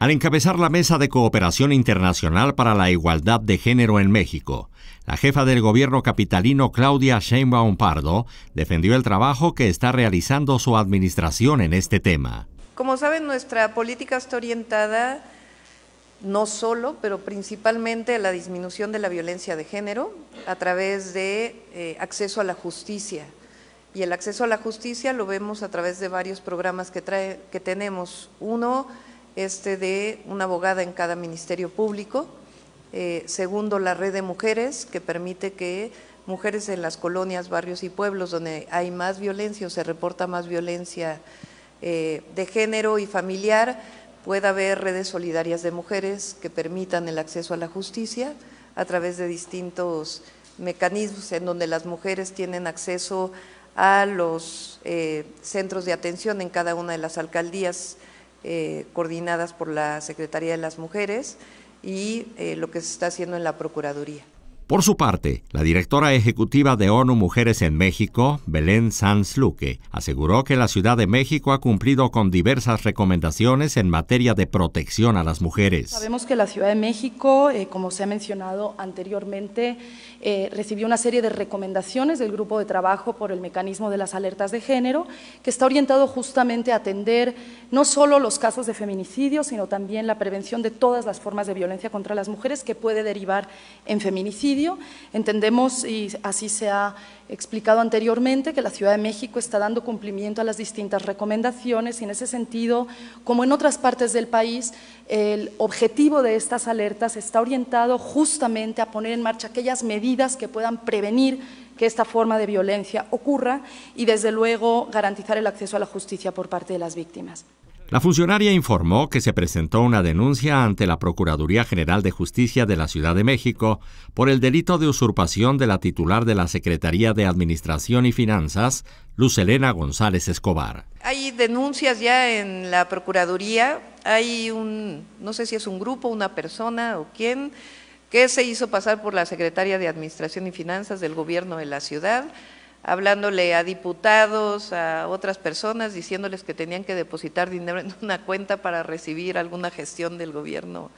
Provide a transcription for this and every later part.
al encabezar la Mesa de Cooperación Internacional para la Igualdad de Género en México. La jefa del gobierno capitalino Claudia Sheinbaum Pardo defendió el trabajo que está realizando su administración en este tema. Como saben, nuestra política está orientada no solo, pero principalmente a la disminución de la violencia de género a través de eh, acceso a la justicia. Y el acceso a la justicia lo vemos a través de varios programas que, trae, que tenemos. Uno, este de una abogada en cada ministerio público. Eh, segundo, la red de mujeres, que permite que mujeres en las colonias, barrios y pueblos donde hay más violencia o se reporta más violencia eh, de género y familiar, pueda haber redes solidarias de mujeres que permitan el acceso a la justicia a través de distintos mecanismos en donde las mujeres tienen acceso a los eh, centros de atención en cada una de las alcaldías eh, coordinadas por la Secretaría de las Mujeres y eh, lo que se está haciendo en la Procuraduría. Por su parte, la directora ejecutiva de ONU Mujeres en México, Belén Sanz Luque, aseguró que la Ciudad de México ha cumplido con diversas recomendaciones en materia de protección a las mujeres. Sabemos que la Ciudad de México, eh, como se ha mencionado anteriormente, eh, recibió una serie de recomendaciones del grupo de trabajo por el mecanismo de las alertas de género, que está orientado justamente a atender no solo los casos de feminicidio, sino también la prevención de todas las formas de violencia contra las mujeres que puede derivar en feminicidio Entendemos, y así se ha explicado anteriormente, que la Ciudad de México está dando cumplimiento a las distintas recomendaciones y en ese sentido, como en otras partes del país, el objetivo de estas alertas está orientado justamente a poner en marcha aquellas medidas que puedan prevenir que esta forma de violencia ocurra y, desde luego, garantizar el acceso a la justicia por parte de las víctimas. La funcionaria informó que se presentó una denuncia ante la Procuraduría General de Justicia de la Ciudad de México por el delito de usurpación de la titular de la Secretaría de Administración y Finanzas, Luz Elena González Escobar. Hay denuncias ya en la Procuraduría, hay un, no sé si es un grupo, una persona o quién, que se hizo pasar por la Secretaría de Administración y Finanzas del Gobierno de la Ciudad hablándole a diputados, a otras personas, diciéndoles que tenían que depositar dinero en una cuenta para recibir alguna gestión del gobierno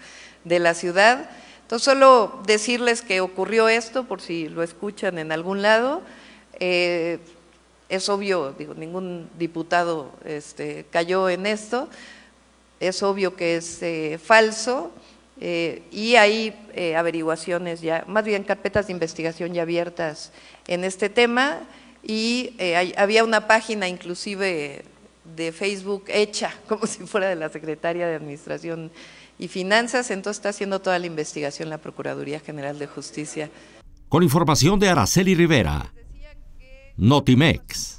de la ciudad. Entonces, solo decirles que ocurrió esto, por si lo escuchan en algún lado. Eh, es obvio, digo, ningún diputado este, cayó en esto, es obvio que es eh, falso, eh, y hay eh, averiguaciones ya, más bien carpetas de investigación ya abiertas en este tema y eh, había una página inclusive de Facebook hecha como si fuera de la Secretaría de Administración y Finanzas, entonces está haciendo toda la investigación la Procuraduría General de Justicia. Con información de Araceli Rivera, Notimex.